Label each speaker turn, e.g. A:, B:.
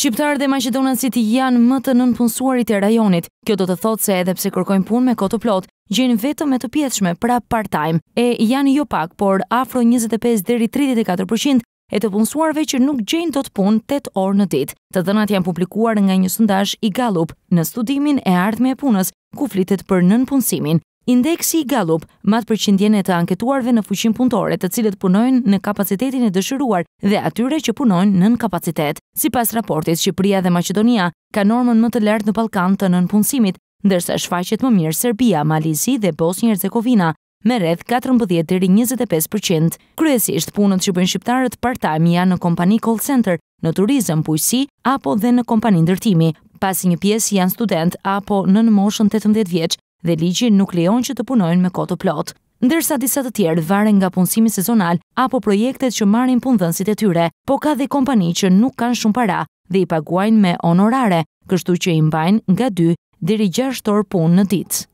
A: Shqiptarë dhe Maqedonasit janë më të nënpunësuarit e rajonit. Kjo do të thotë se edhe pse kërkojnë punë me kotë plot, gjenë vetëm e të pjetëshme pra part-time e janë jo pak, por afro 25 dheri 34% e të punësuarve që nuk gjenë të të punë 8 orë në ditë. Të dënat janë publikuar nga një sëndash i Gallup në studimin e ardhme e punës ku flitet për nënpunësimin. Indeksi i Gallup mat përqindjen e të anketuarve në fuqinë punëtore, të cilët punojnë në kapacitetin e dëshiruar dhe atyre që punojnë nën kapacitet. Sipas raportit, Shqipëria dhe Maqedonia kanë normën më të lartë në Ballkan të nënpunësimit, ndërsa shfaqet më mirë Serbia, Malizi dhe Bosnjë-Hercegovina me rreth 14 deri 25%. Kryesisht punët që bëjnë shqiptarët part-time janë në kompani call center, në turizëm, pujësi apo dhe në kompani ndërtimi, pasi një pjesë janë student apo nën moshën 18 vjeç dhe ligji nuk lejon që të punojnë me koto plot. Ndërsa disa të tjerë varen nga punësimi sezonal apo projektet që marrin punëdhënësit e tyre, po ka dhe kompani që nuk kanë shumë para dhe i paguajnë me honorare, kështu që i mbajnë nga 2 deri 6 orë punë në ditë.